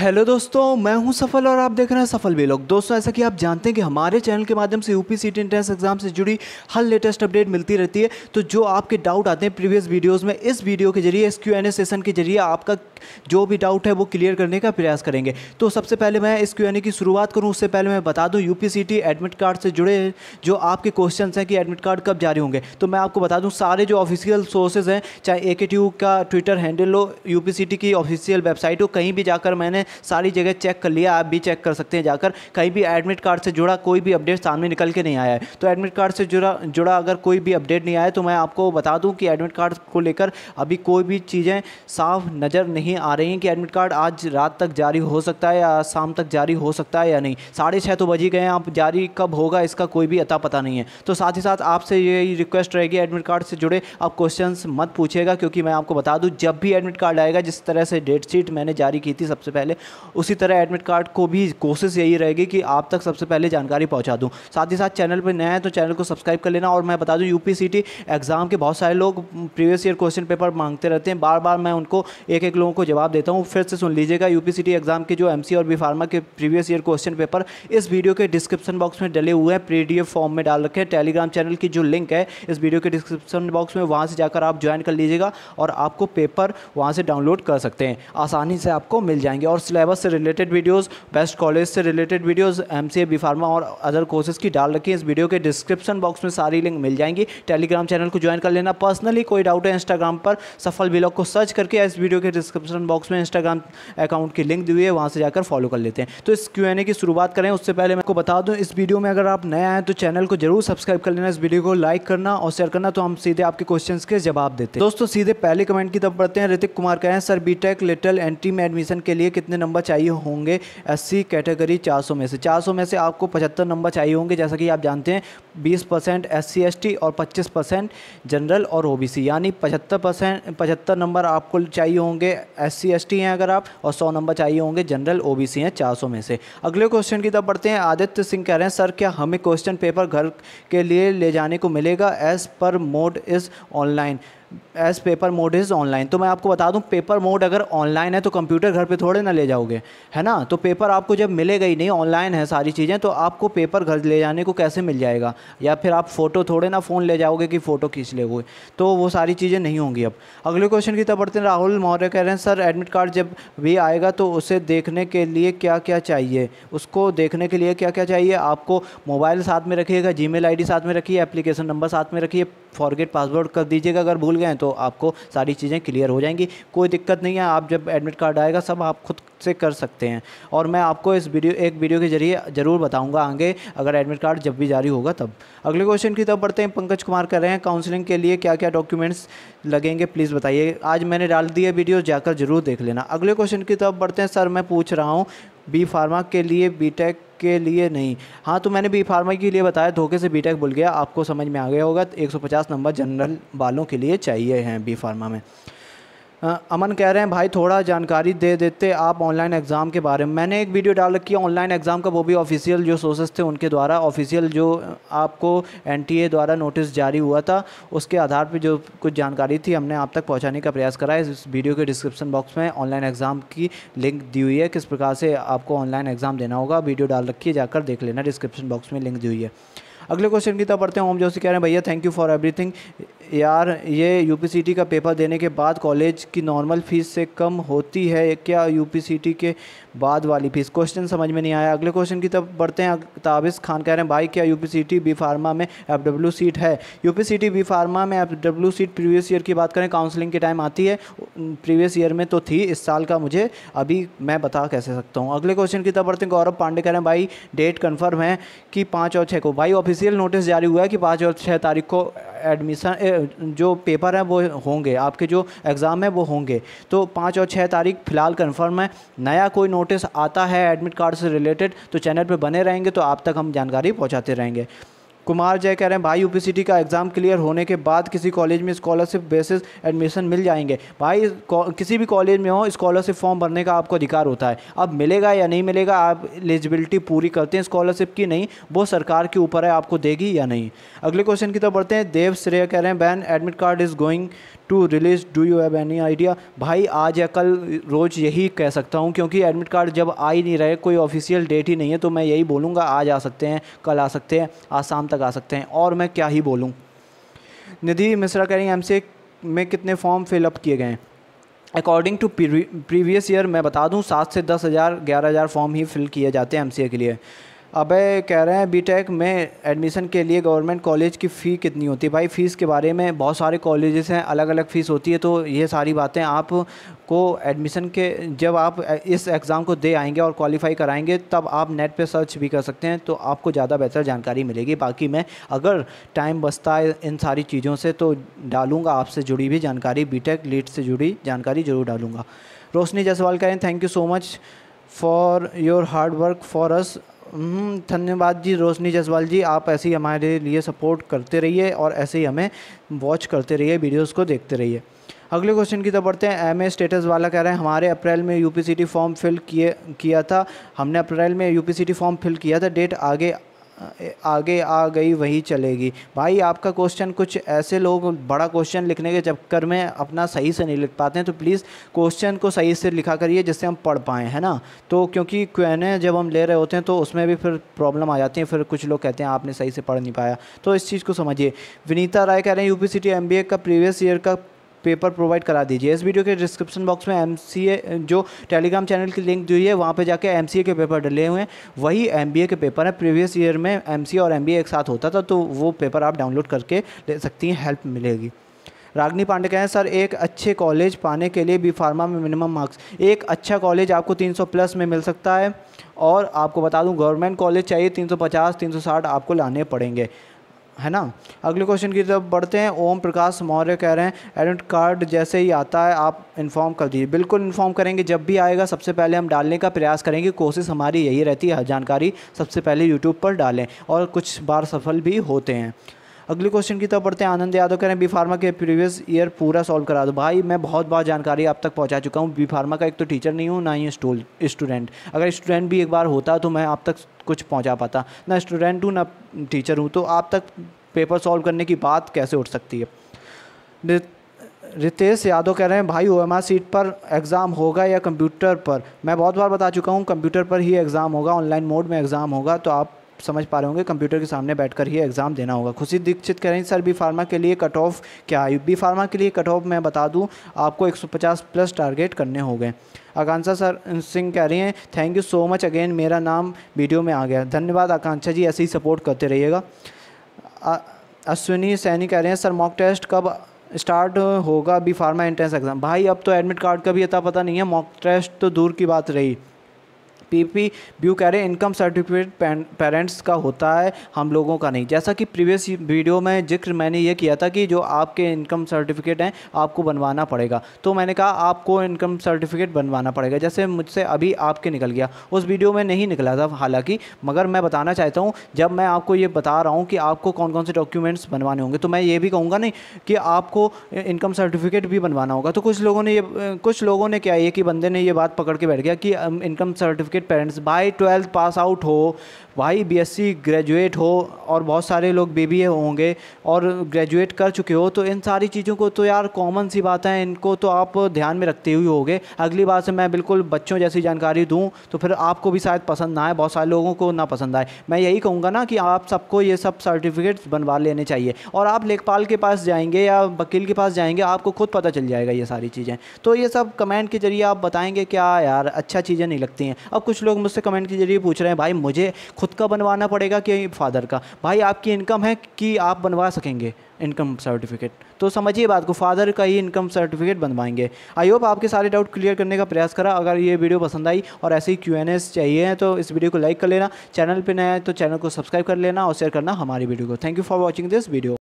hello दोस्तों मैं हूं सफल और आप देख रहे हैं सफल बेलॉग दोस्तों ऐसा कि आप जानते हैं कि हमारे चैनल के माध्यम से यूपी सीट इंट्रेंस एग्जाम से जुड़ी हर लेटेस्ट अपडेट मिलती रहती है तो जो आपके डाउट आते हैं प्रीवियस वीडियोस में इस वीडियो के जरिए इस क्यू एन ए सेशन के जरिए आपका जो भी डाउट है वो क्लियर करने का प्रयास करेंगे तो सबसे पहले मैं इस क्यू एन ए की शुरुआत करूँ उससे पहले मैं बता दूँ U P C T admit card से जुड़े जो आपके क्वेश्चन हैं कि एडमिट कार्ड कब जारी होंगे तो मैं आपको बता दूँ सारे जो ऑफिशियल सोर्सेज हैं चाहे ए के टी यू का ट्विटर हैंडल हो यू पी सी टी की ऑफिशियल वेबसाइट हो कहीं भी जाकर मैंने सारी जगह चेक कर लिया आप भी चेक कर सकते हैं जाकर कहीं भी एडमिट कार्ड से जुड़ा कोई भी अपडेट सामने निकल के नहीं आया है तो एडमिट कार्ड से जुड़ा जुड़ा अगर कोई भी अपडेट नहीं आया तो मैं आपको बता दूँ कि एडमिट कार्ड को लेकर अभी कोई भी चीज़ें साफ नज़र नहीं आ रही हैं कि एडमिट कार्ड आज रात तक जारी हो सकता है या शाम तक जारी हो सकता है या नहीं साढ़े छः तो बज ही गए आप जारी कब होगा इसका कोई भी अता पता नहीं है तो साथ ही साथ आपसे यही रिक्वेस्ट रहेगी एडमिट कार्ड से जुड़े आप क्वेश्चन मत पूछेगा क्योंकि मैं आपको बता दूँ जब भी एडमिट कार्ड आएगा जिस तरह से डेट शीट मैंने जारी की थी सबसे पहले उसी तरह एडमिट कार्ड को भी कोशिश यही रहेगी कि आप तक सबसे पहले जानकारी पहुंचा दूं साथ ही साथ चैनल पर नया है तो चैनल को सब्सक्राइब कर लेना और मैं बता दूं यूपीसीटी एग्ज़ाम के बहुत सारे लोग प्रीवियस ईयर क्वेश्चन पेपर मांगते रहते हैं बार बार मैं उनको एक एक लोगों को जवाब देता हूँ फिर से सुन लीजिएगा यू एग्ज़ाम के जो एम और बी फार्मा के प्रीवियस ईयर क्वेश्चन पेपर इस वीडियो के डिस्क्रिप्शन बॉक्स में डले हुए हैं पी फॉर्म में डाल रखे हैं टेलीग्राम चैनल की जो लिंक है इस वीडियो के डिस्क्रिप्शन बॉक्स में वहाँ से जाकर आप ज्वाइन कर लीजिएगा और आपको पेपर वहाँ से डाउनलोड कर सकते हैं आसानी से आपको मिल जाएंगे और सिलेबस से रिलेटेड वीडियोस बेस्ट कॉलेज से related videos MCA B pharma और अदर कोर्सेज की डाल रखी है इस वीडियो के डिस्क्रिप्शन बॉक्स में सारी लिंक मिल जाएंगी टेलीग्राम चैनल को ज्वाइन कर लेना पर्सनली कोई डाउट है इंस्टाग्राम पर सफल ब्लॉग को सर्च करके इस वीडियो के डिस्क्रिप्शन बॉक्स में इंस्टाग्राम अकाउंट की लिंक दी हुई है वहाँ से जाकर फॉलो कर लेते हैं तो इस क्यू एन ए की शुरुआत करें उससे पहले मैं आपको बता दूँ इस वीडियो में अगर आप नए आए तो चैनल को जरूर सब्सक्राइब कर लेना इस वीडियो को लाइक करना और शेयर करना तो हम सीधे आपके क्वेश्चन के जवाब देते हैं दोस्तों सीधे पहले कमेंट की तरफ बढ़ते हैं ऋतिक कुमार कहें sir B tech little entry में एडमिशन के लिए कितने नंबर चाहिए होंगे अस्सी कैटेगरी 400 में से 400 में से आपको पचहत्तर नंबर चाहिए होंगे जैसा कि आप जानते हैं 20 परसेंट एस सी और 25 परसेंट जनरल और ओबीसी यानी 75 परसेंट पचहत्तर नंबर आपको चाहिए होंगे एस सी हैं अगर आप और 100 नंबर चाहिए होंगे जनरल सी हैं चार में से अगले क्वेश्चन की तरफ बढ़ते हैं आदित्य सिंह कह रहे हैं सर क्या हमें क्वेश्चन पेपर घर के लिए ले जाने को मिलेगा as per mode is online as paper mode is online तो मैं आपको बता दूं पेपर मोड अगर ऑनलाइन है तो कंप्यूटर घर पे थोड़े ना ले जाओगे है ना तो पेपर आपको जब मिलेगा ही नहीं ऑनलाइन है सारी चीज़ें तो आपको पेपर घर ले जाने को कैसे मिल जाएगा या फिर आप फ़ोटो थोड़े ना फ़ोन ले जाओगे कि फ़ोटो खींच हुए तो वो सारी चीज़ें नहीं होंगी अब अगले क्वेश्चन की तब बढ़ते हैं राहुल मौर्य कह रहे हैं सर एडमिट कार्ड जब भी आएगा तो उसे देखने के लिए क्या क्या चाहिए उसको देखने के लिए क्या क्या चाहिए आपको मोबाइल साथ में रखिएगा जी मेल साथ में रखिए एप्लीकेशन नंबर साथ में रखिए फॉरगेट पासवर्ड कर दीजिएगा अगर भूल गए तो आपको सारी चीज़ें क्लियर हो जाएंगी कोई दिक्कत नहीं है आप जब एडमिट कार्ड आएगा सब आप खुद से कर सकते हैं और मैं आपको इस वीडियो एक वीडियो के जरिए ज़रूर बताऊँगा आगे अगर एडमिट कार्ड जब भी जारी होगा तब अगले क्वेश्चन की तब बढ़ते हैं पंकज कुमार कर रहे हैं काउंसलिंग के लिए क्या क्या डॉक्यूमेंट्स लगेंगे प्लीज़ बताइए आज मैंने डाल दिया वीडियो जाकर ज़रूर देख लेना अगले क्वेश्चन की तरफ बढ़ते हैं सर मैं पूछ रहा हूँ बी फार्मा के लिए बी के लिए नहीं हाँ तो मैंने बी फार्मा के लिए बताया धोखे से बी भूल गया आपको समझ में आ गया होगा एक नंबर जनरल वालों के लिए चाहिए हैं बी फार्मा में अमन कह रहे हैं भाई थोड़ा जानकारी दे देते आप ऑनलाइन एग्ज़ाम के बारे में मैंने एक वीडियो डाल रखी है ऑनलाइन एग्ज़ाम का वो भी ऑफिशियल जो सोर्सेज थे उनके द्वारा ऑफिशियल जो आपको एनटीए द्वारा नोटिस जारी हुआ था उसके आधार पर जो कुछ जानकारी थी हमने आप तक पहुँचाने का प्रयास करा है इस वीडियो के डिस्क्रिप्शन बॉक्स में ऑनलाइन एग्ज़ाम की लिंक दी हुई है किस प्रकार से आपको ऑनलाइन एग्ज़ाम देना होगा वीडियो डाल रखी है जाकर देख लेना डिस्क्रिप्शन बॉक्स में लिंक दी हुई है अगले क्वेश्चन की तरफ पढ़ते हैं ओम जोशी कह रहे हैं भैया थैंक यू फॉर एवरीथिंग यार ये यू का पेपर देने के बाद कॉलेज की नॉर्मल फीस से कम होती है क्या यू के बाद वाली फीस क्वेश्चन समझ में नहीं आया अगले क्वेश्चन की तरफ पढ़ते हैं ताबिस खान कह रहे हैं भाई क्या यू बी फार्मा में एफ सीट है यू बी फार्मा में एफ सीट प्रीवियस ईयर की बात करें काउंसलिंग के टाइम आती है प्रीवियस ईयर में तो थी इस साल का मुझे अभी मैं बता कैसे सकता हूँ अगले क्वेश्चन की तरफ पढ़ते हैं गौरव पांडे कह रहे हैं भाई डेट कन्फर्म है कि पाँच और छः को भाई ऑफिस ऑफिशियल नोटिस जारी हुआ है कि पाँच और छः तारीख को एडमिशन जो पेपर है वो होंगे आपके जो एग्ज़ाम है वो होंगे तो पाँच और छः तारीख फ़िलहाल कन्फर्म है नया कोई नोटिस आता है एडमिट कार्ड से रिलेटेड तो चैनल पर बने रहेंगे तो आप तक हम जानकारी पहुँचाते रहेंगे कुमार जय कह रहे हैं भाई यूपीसीटी का एग्ज़ाम क्लियर होने के बाद किसी कॉलेज में स्कॉलरशिप बेसिस एडमिशन मिल जाएंगे भाई किसी भी कॉलेज में हो स्कॉलरशिप फॉर्म भरने का आपको अधिकार होता है अब मिलेगा या नहीं मिलेगा आप एलिजिबिलिटी पूरी करते हैं स्कॉलरशिप की नहीं वो सरकार के ऊपर है आपको देगी या नहीं अगले क्वेश्चन की तरफ बढ़ते हैं देव श्रेय कह रहे हैं when admit card is going to release do you have any idea भाई आज या कल रोज़ यही कह सकता हूँ क्योंकि एडमिट कार्ड जब आ ही नहीं रहे कोई ऑफिशियल डेट ही नहीं है तो मैं यही बोलूँगा आज आ सकते हैं कल आ सकते हैं आज शाम तक आ सकते हैं और मैं क्या ही बोलूँ निधि मिश्रा कह रही हैं एम में कितने फॉर्म फिलअप किए गए हैं अकॉर्डिंग टू प्रीवियस ईयर मैं बता दूं सात से दस हज़ार ग्यारह हज़ार फॉर्म ही फिल किए जाते हैं एम के लिए अब कह रहे हैं बीटेक में एडमिशन के लिए गवर्नमेंट कॉलेज की फ़ी कितनी होती है भाई फ़ीस के बारे में बहुत सारे कॉलेजेस हैं अलग अलग फ़ीस होती है तो ये सारी बातें आप को एडमिशन के जब आप इस एग्ज़ाम को दे आएंगे और क्वालिफाई कराएंगे तब आप नेट पे सर्च भी कर सकते हैं तो आपको ज़्यादा बेहतर जानकारी मिलेगी बाकी मैं अगर टाइम बचता है इन सारी चीज़ों से तो डालूँगा आपसे जुड़ी भी जानकारी बी लीड से जुड़ी जानकारी ज़रूर डालूँगा रोशनी जसवाल करें thank you so much for your hard work for us hmm, धन्यवाद जी रोशनी जसवाल जी आप ऐसे ही हमारे लिए सपोर्ट करते रहिए और ऐसे ही हमें वॉच करते रहिए वीडियोस को देखते रहिए अगले क्वेश्चन की तरफ बढ़ते हैं एम स्टेटस वाला कह रहे हैं हमारे अप्रैल में यू पी फॉर्म फिल किए किया था हमने अप्रैल में यू पी फॉर्म फिल किया था डेट आगे आगे आ गई वही चलेगी भाई आपका क्वेश्चन कुछ ऐसे लोग बड़ा क्वेश्चन लिखने के चक्कर में अपना सही से नहीं लिख पाते हैं तो प्लीज़ क्वेश्चन को सही से लिखा करिए जिससे हम पढ़ पाएँ है ना तो क्योंकि क्वेने जब हम ले रहे होते हैं तो उसमें भी फिर प्रॉब्लम आ जाती है फिर कुछ लोग कहते हैं आपने सही से पढ़ नहीं पाया तो इस चीज़ को समझिए विनीता राय कह रहे हैं यू पी का प्रीवियस ईयर का पेपर प्रोवाइड करा दीजिए इस वीडियो के डिस्क्रिप्शन बॉक्स में एम जो टेलीग्राम चैनल की लिंक दी है वहाँ पर जाके एम के पेपर डले हुए हैं वही एम के पेपर हैं प्रीवियस ईयर में एम और एम एक साथ होता था तो वो पेपर आप डाउनलोड करके ले सकती हैं हेल्प मिलेगी रागनी पांडे कहें सर एक अच्छे कॉलेज पाने के लिए बी फार्मा में मिनिमम मार्क्स एक अच्छा कॉलेज आपको 300 प्लस में मिल सकता है और आपको बता दूं गवर्नमेंट कॉलेज चाहिए 350 360 आपको लाने पड़ेंगे है ना अगले क्वेश्चन की तरफ बढ़ते हैं ओम प्रकाश मौर्य कह रहे हैं एडमिट कार्ड जैसे ही आता है आप इन्फॉर्म कर दीजिए बिल्कुल इन्फॉर्म करेंगे जब भी आएगा सबसे पहले हम डालने का प्रयास करेंगे कोशिश हमारी यही रहती है जानकारी सबसे पहले यूट्यूब पर डालें और कुछ बार सफल भी होते हैं अगले क्वेश्चन की तरफ बढ़ते हैं आनंद यादव कह रहे हैं बी फार्मा के प्रीवियस ईयर पूरा सॉल्व करा दो भाई मैं बहुत बहुत जानकारी आप तक पहुंचा चुका हूँ बी फार्मा का एक तो टीचर नहीं हूँ ना ही स्टूडेंट अगर स्टूडेंट भी एक बार होता तो मैं आप तक कुछ पहुँचा पाता ना स्टूडेंट हूँ ना टीचर हूँ तो आप तक पेपर सॉल्व करने की बात कैसे उठ सकती है रितेश यादव कह रहे हैं भाई ओ सीट पर एग्ज़ाम होगा या कंप्यूटर पर मैं बहुत बार बता चुका हूँ कंप्यूटर पर ही एग्ज़ाम होगा ऑनलाइन मोड में एग्ज़ाम होगा तो आप समझ पा रहे होंगे कंप्यूटर के सामने बैठकर ही एग्ज़ाम देना होगा खुशी दीक्षित कह रहे हैं सर बी फार्मा के लिए कट ऑफ क्या है बी फार्मा के लिए कट ऑफ मैं बता दूँ आपको 150 प्लस टारगेट करने होंगे आकांक्षा सर अं, सिंह कह रही हैं thank you so much again मेरा नाम वीडियो में आ गया धन्यवाद आकांक्षा जी ऐसे ही सपोर्ट करते रहिएगा अश्विनी सैनी कह रहे हैं सर मॉक टेस्ट कब स्टार्ट होगा बी फार्मा एंट्रेंस एग्ज़ाम भाई अब तो एडमिट कार्ड का भी अता पता नहीं है मॉक टेस्ट तो दूर की बात रही पीपी व्यू कह रहे हैं इनकम सर्टिफिकेट पेरेंट्स का होता है हम लोगों का नहीं जैसा कि प्रीवियस वीडियो में जिक्र मैंने ये किया था कि जो आपके इनकम सर्टिफिकेट हैं आपको बनवाना पड़ेगा तो मैंने कहा आपको इनकम सर्टिफिकेट बनवाना पड़ेगा जैसे मुझसे अभी आपके निकल गया उस वीडियो में नहीं निकला था हालाँकि मगर मैं बताना चाहता हूँ जब मैं आपको ये बता रहा हूँ कि आपको कौन कौन से डॉक्यूमेंट्स बनवाने होंगे तो मैं ये भी कहूँगा नहीं कि आपको इनकम सर्टिफिकेट भी बनवाना होगा तो कुछ लोगों ने ये कुछ लोगों ने क्या ये कि बंदे ने ये बात पकड़ के बैठ गया कि income um, certificate certificate parents भाई ट्वेल्थ पास आउट हो भाई बीएससी ग्रेजुएट हो और बहुत सारे लोग बीबीए होंगे और ग्रेजुएट कर चुके हो तो इन सारी चीज़ों को तो यार कॉमन सी बात है इनको तो आप ध्यान में रखते हुए होगे अगली बार से मैं बिल्कुल बच्चों जैसी जानकारी दूँ तो फिर आपको भी शायद पसंद ना आए बहुत सारे लोगों को ना पसंद आए मैं यही कहूँगा ना कि आप सबको ये सब सर्टिफिकेट्स बनवा लेने चाहिए और आप लेखपाल के पास जाएंगे या वकील के पास जाएंगे आपको खुद पता चल जाएगा ये सारी चीज़ें तो ये सब कमेंट के जरिए आप बताएंगे क्या यार अच्छा चीज़ें नहीं लगती हैं अब कुछ लोग मुझसे कमेंट के जरिए पूछ रहे हैं भाई मुझे खुद का बनवाना पड़ेगा कि फादर का भाई आपकी इनकम है कि आप बनवा सकेंगे इनकम सर्टिफिकेट तो समझिए बात को फादर का ही इनकम सर्टिफिकेट बनवाएंगे आई होप आपके सारे डाउट क्लियर करने का प्रयास करा अगर ये वीडियो पसंद आई और ऐसे ही क्यू एन एस चाहिए तो इस वीडियो को लाइक कर लेना चैनल पर नया है तो चैनल को सब्सक्राइब कर लेना और शेयर करना हमारी वीडियो को thank you for watching this video